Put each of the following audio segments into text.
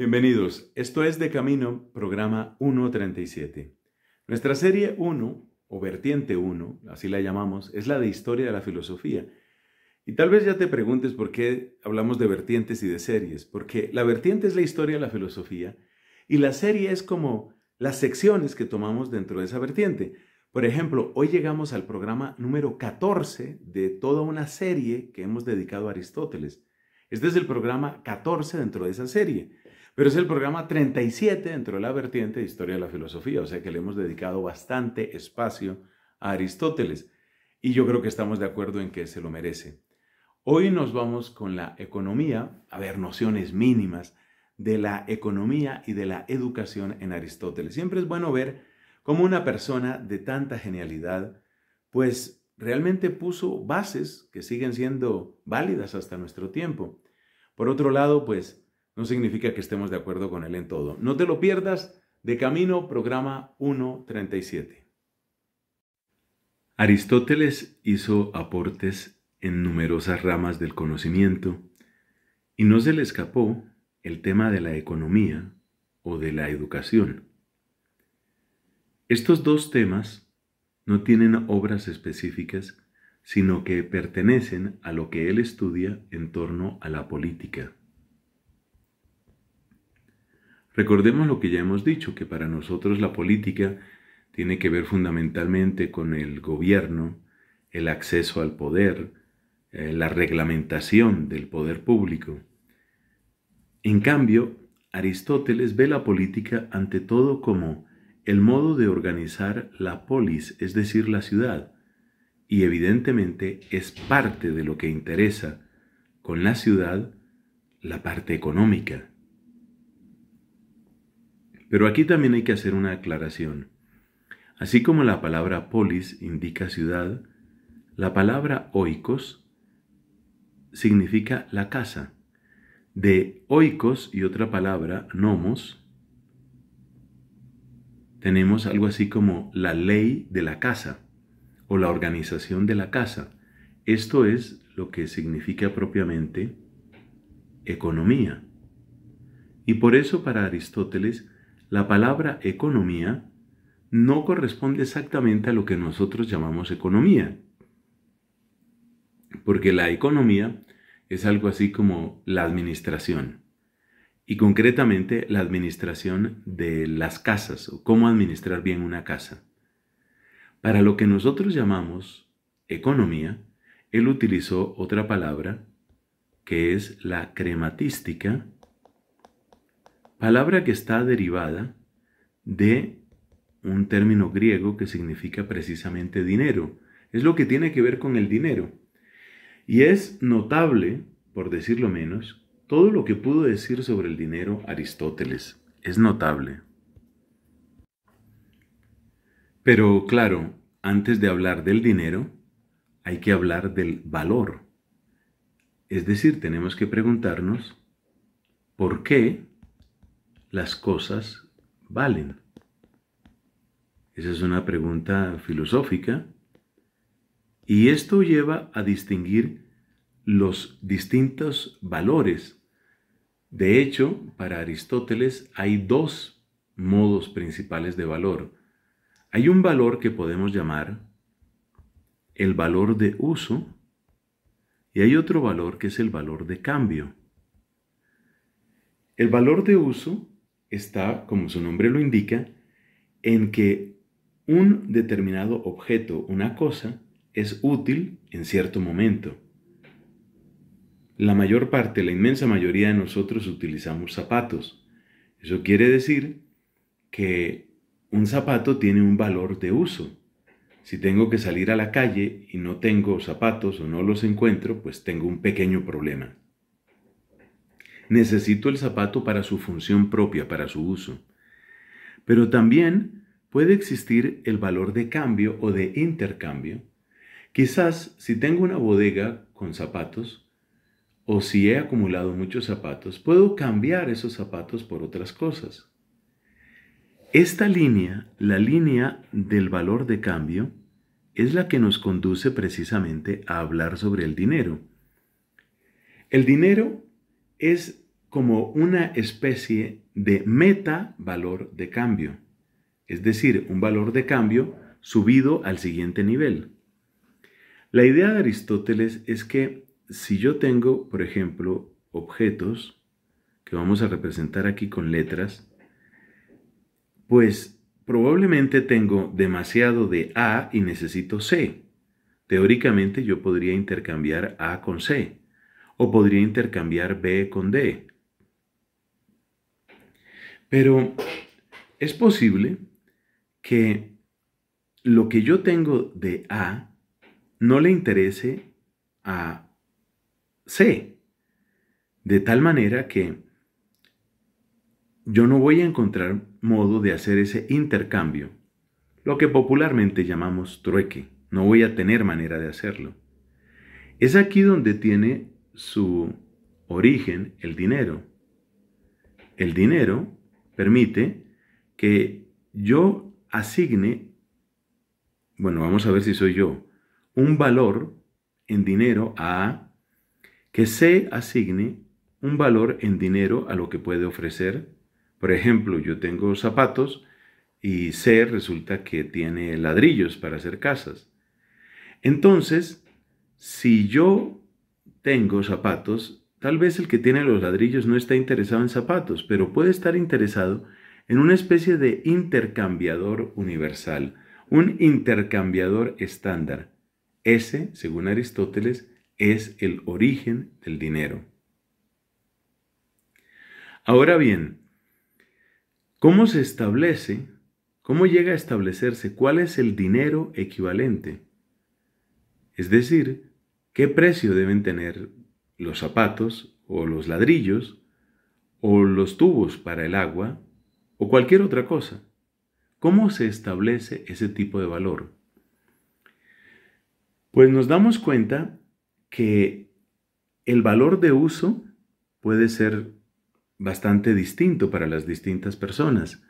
Bienvenidos, esto es De Camino, programa 137. Nuestra serie 1, o vertiente 1, así la llamamos, es la de historia de la filosofía. Y tal vez ya te preguntes por qué hablamos de vertientes y de series, porque la vertiente es la historia de la filosofía y la serie es como las secciones que tomamos dentro de esa vertiente. Por ejemplo, hoy llegamos al programa número 14 de toda una serie que hemos dedicado a Aristóteles. Este es el programa 14 dentro de esa serie, pero es el programa 37 dentro de la vertiente de Historia de la Filosofía, o sea que le hemos dedicado bastante espacio a Aristóteles y yo creo que estamos de acuerdo en que se lo merece. Hoy nos vamos con la economía, a ver, nociones mínimas de la economía y de la educación en Aristóteles. Siempre es bueno ver cómo una persona de tanta genialidad, pues realmente puso bases que siguen siendo válidas hasta nuestro tiempo. Por otro lado, pues no significa que estemos de acuerdo con él en todo. No te lo pierdas de Camino, programa 137. Aristóteles hizo aportes en numerosas ramas del conocimiento y no se le escapó el tema de la economía o de la educación. Estos dos temas no tienen obras específicas, sino que pertenecen a lo que él estudia en torno a la política. Recordemos lo que ya hemos dicho, que para nosotros la política tiene que ver fundamentalmente con el gobierno, el acceso al poder, eh, la reglamentación del poder público. En cambio, Aristóteles ve la política ante todo como el modo de organizar la polis, es decir, la ciudad, y evidentemente es parte de lo que interesa con la ciudad la parte económica. Pero aquí también hay que hacer una aclaración. Así como la palabra polis indica ciudad, la palabra oikos significa la casa. De oikos y otra palabra, nomos, tenemos algo así como la ley de la casa o la organización de la casa. Esto es lo que significa propiamente economía. Y por eso para Aristóteles la palabra economía no corresponde exactamente a lo que nosotros llamamos economía. Porque la economía es algo así como la administración y concretamente la administración de las casas o cómo administrar bien una casa. Para lo que nosotros llamamos economía, él utilizó otra palabra que es la crematística, palabra que está derivada de un término griego que significa precisamente dinero. Es lo que tiene que ver con el dinero. Y es notable, por decirlo menos, todo lo que pudo decir sobre el dinero Aristóteles es notable. Pero claro, antes de hablar del dinero, hay que hablar del valor. Es decir, tenemos que preguntarnos por qué las cosas valen. Esa es una pregunta filosófica y esto lleva a distinguir los distintos valores de hecho, para Aristóteles hay dos modos principales de valor. Hay un valor que podemos llamar el valor de uso y hay otro valor que es el valor de cambio. El valor de uso está, como su nombre lo indica, en que un determinado objeto, una cosa, es útil en cierto momento la mayor parte, la inmensa mayoría de nosotros utilizamos zapatos. Eso quiere decir que un zapato tiene un valor de uso. Si tengo que salir a la calle y no tengo zapatos o no los encuentro, pues tengo un pequeño problema. Necesito el zapato para su función propia, para su uso. Pero también puede existir el valor de cambio o de intercambio. Quizás si tengo una bodega con zapatos, o si he acumulado muchos zapatos, puedo cambiar esos zapatos por otras cosas. Esta línea, la línea del valor de cambio, es la que nos conduce precisamente a hablar sobre el dinero. El dinero es como una especie de meta valor de cambio, es decir, un valor de cambio subido al siguiente nivel. La idea de Aristóteles es que si yo tengo, por ejemplo, objetos que vamos a representar aquí con letras, pues probablemente tengo demasiado de A y necesito C. Teóricamente yo podría intercambiar A con C o podría intercambiar B con D. Pero es posible que lo que yo tengo de A no le interese a sé. De tal manera que yo no voy a encontrar modo de hacer ese intercambio, lo que popularmente llamamos trueque. No voy a tener manera de hacerlo. Es aquí donde tiene su origen el dinero. El dinero permite que yo asigne, bueno, vamos a ver si soy yo, un valor en dinero a que se asigne un valor en dinero a lo que puede ofrecer. Por ejemplo, yo tengo zapatos y C resulta que tiene ladrillos para hacer casas. Entonces, si yo tengo zapatos, tal vez el que tiene los ladrillos no está interesado en zapatos, pero puede estar interesado en una especie de intercambiador universal, un intercambiador estándar. Ese, según Aristóteles, es el origen del dinero. Ahora bien, ¿cómo se establece? ¿Cómo llega a establecerse cuál es el dinero equivalente? Es decir, ¿qué precio deben tener los zapatos o los ladrillos o los tubos para el agua o cualquier otra cosa? ¿Cómo se establece ese tipo de valor? Pues nos damos cuenta que el valor de uso puede ser bastante distinto para las distintas personas.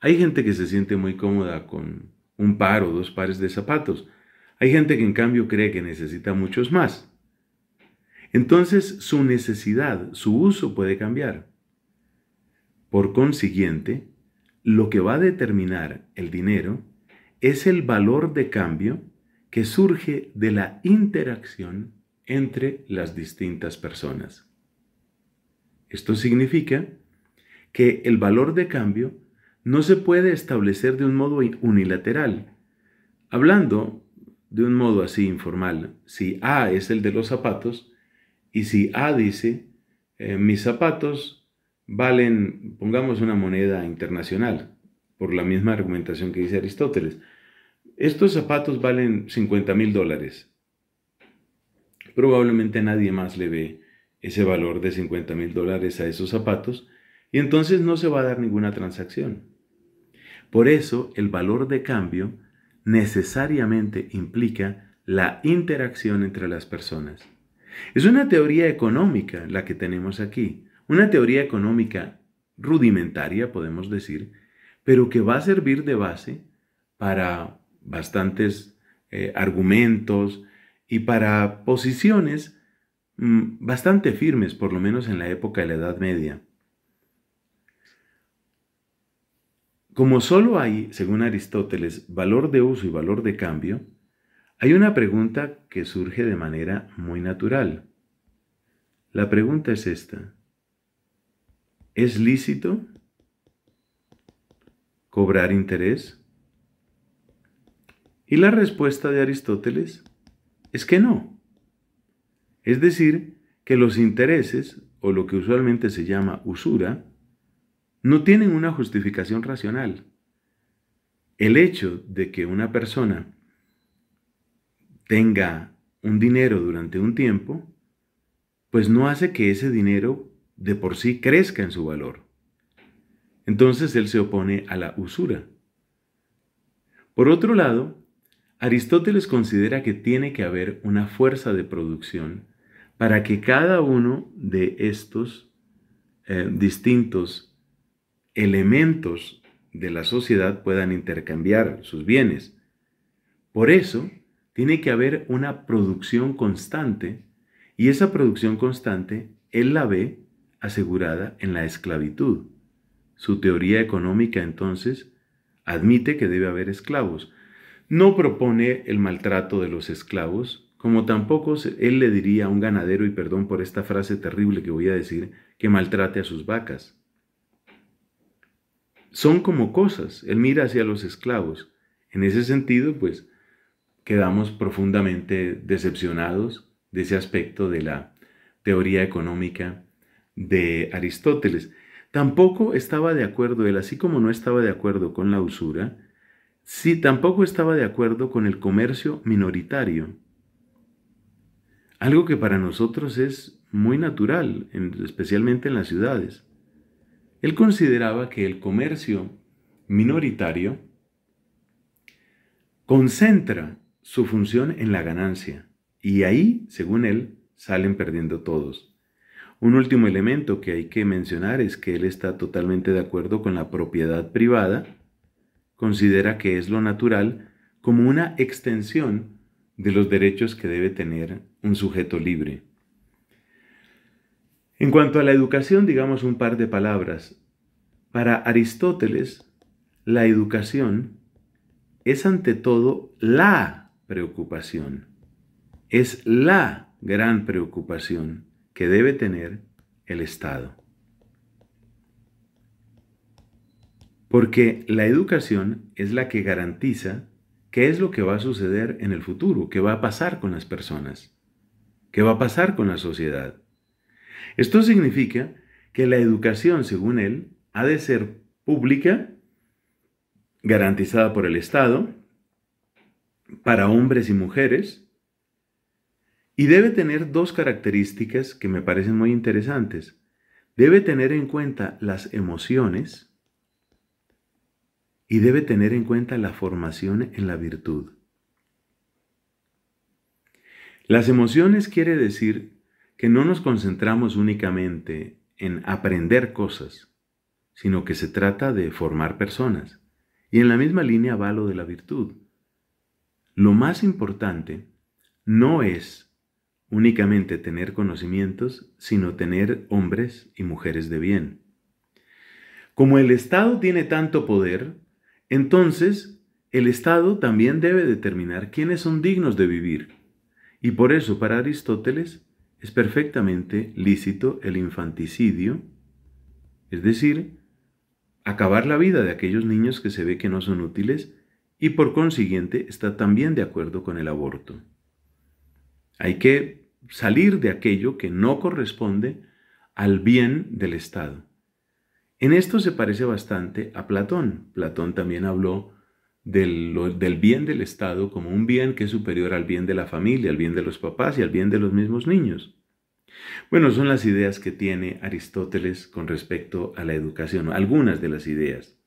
Hay gente que se siente muy cómoda con un par o dos pares de zapatos. Hay gente que en cambio cree que necesita muchos más. Entonces su necesidad, su uso puede cambiar. Por consiguiente, lo que va a determinar el dinero es el valor de cambio que surge de la interacción entre las distintas personas. Esto significa que el valor de cambio no se puede establecer de un modo unilateral. Hablando de un modo así informal, si A es el de los zapatos y si A dice, eh, mis zapatos valen, pongamos una moneda internacional, por la misma argumentación que dice Aristóteles, estos zapatos valen 50 mil dólares probablemente nadie más le ve ese valor de 50 mil dólares a esos zapatos y entonces no se va a dar ninguna transacción. Por eso el valor de cambio necesariamente implica la interacción entre las personas. Es una teoría económica la que tenemos aquí, una teoría económica rudimentaria, podemos decir, pero que va a servir de base para bastantes eh, argumentos, y para posiciones mm, bastante firmes, por lo menos en la época de la Edad Media. Como solo hay, según Aristóteles, valor de uso y valor de cambio, hay una pregunta que surge de manera muy natural. La pregunta es esta. ¿Es lícito cobrar interés? Y la respuesta de Aristóteles es que no. Es decir, que los intereses, o lo que usualmente se llama usura, no tienen una justificación racional. El hecho de que una persona tenga un dinero durante un tiempo, pues no hace que ese dinero de por sí crezca en su valor. Entonces él se opone a la usura. Por otro lado, Aristóteles considera que tiene que haber una fuerza de producción para que cada uno de estos eh, distintos elementos de la sociedad puedan intercambiar sus bienes. Por eso, tiene que haber una producción constante y esa producción constante él la ve asegurada en la esclavitud. Su teoría económica entonces admite que debe haber esclavos, no propone el maltrato de los esclavos, como tampoco él le diría a un ganadero, y perdón por esta frase terrible que voy a decir, que maltrate a sus vacas. Son como cosas, él mira hacia los esclavos. En ese sentido, pues, quedamos profundamente decepcionados de ese aspecto de la teoría económica de Aristóteles. Tampoco estaba de acuerdo él, así como no estaba de acuerdo con la usura, si tampoco estaba de acuerdo con el comercio minoritario, algo que para nosotros es muy natural, especialmente en las ciudades. Él consideraba que el comercio minoritario concentra su función en la ganancia y ahí, según él, salen perdiendo todos. Un último elemento que hay que mencionar es que él está totalmente de acuerdo con la propiedad privada considera que es lo natural como una extensión de los derechos que debe tener un sujeto libre. En cuanto a la educación, digamos un par de palabras. Para Aristóteles, la educación es ante todo la preocupación, es la gran preocupación que debe tener el Estado. Porque la educación es la que garantiza qué es lo que va a suceder en el futuro, qué va a pasar con las personas, qué va a pasar con la sociedad. Esto significa que la educación, según él, ha de ser pública, garantizada por el Estado, para hombres y mujeres, y debe tener dos características que me parecen muy interesantes. Debe tener en cuenta las emociones, y debe tener en cuenta la formación en la virtud. Las emociones quiere decir que no nos concentramos únicamente en aprender cosas, sino que se trata de formar personas. Y en la misma línea va lo de la virtud. Lo más importante no es únicamente tener conocimientos, sino tener hombres y mujeres de bien. Como el Estado tiene tanto poder, entonces, el Estado también debe determinar quiénes son dignos de vivir. Y por eso, para Aristóteles, es perfectamente lícito el infanticidio, es decir, acabar la vida de aquellos niños que se ve que no son útiles y por consiguiente está también de acuerdo con el aborto. Hay que salir de aquello que no corresponde al bien del Estado. En esto se parece bastante a Platón. Platón también habló del, bien del Estado como un bien que es superior al bien de la familia, al bien de los papás y al bien de los mismos niños. Bueno, son las ideas que tiene Aristóteles con respecto a la educación, algunas de las ideas.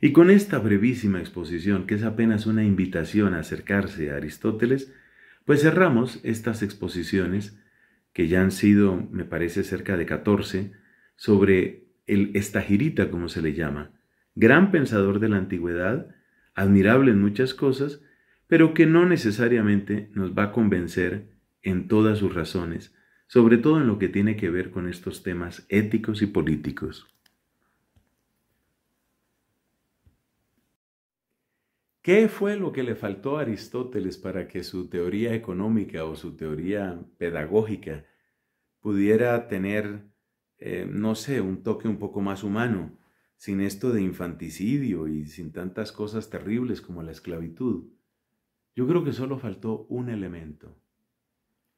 Y con esta brevísima exposición, que es apenas una invitación a acercarse a Aristóteles, pues cerramos estas exposiciones, que ya han sido, me parece, cerca de 14, sobre el estajirita, como se le llama, gran pensador de la antigüedad, admirable en muchas cosas, pero que no necesariamente nos va a convencer en todas sus razones, sobre todo en lo que tiene que ver con estos temas éticos y políticos. ¿Qué fue lo que le faltó a Aristóteles para que su teoría económica o su teoría pedagógica pudiera tener eh, no sé, un toque un poco más humano, sin esto de infanticidio y sin tantas cosas terribles como la esclavitud. Yo creo que solo faltó un elemento,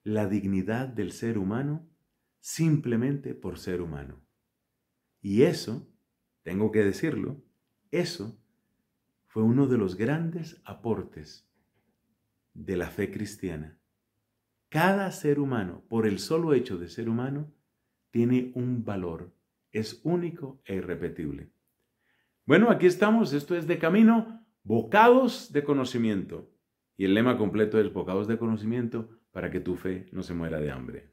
la dignidad del ser humano simplemente por ser humano. Y eso, tengo que decirlo, eso fue uno de los grandes aportes de la fe cristiana. Cada ser humano, por el solo hecho de ser humano, tiene un valor, es único e irrepetible. Bueno, aquí estamos, esto es de camino, bocados de conocimiento. Y el lema completo es bocados de conocimiento para que tu fe no se muera de hambre.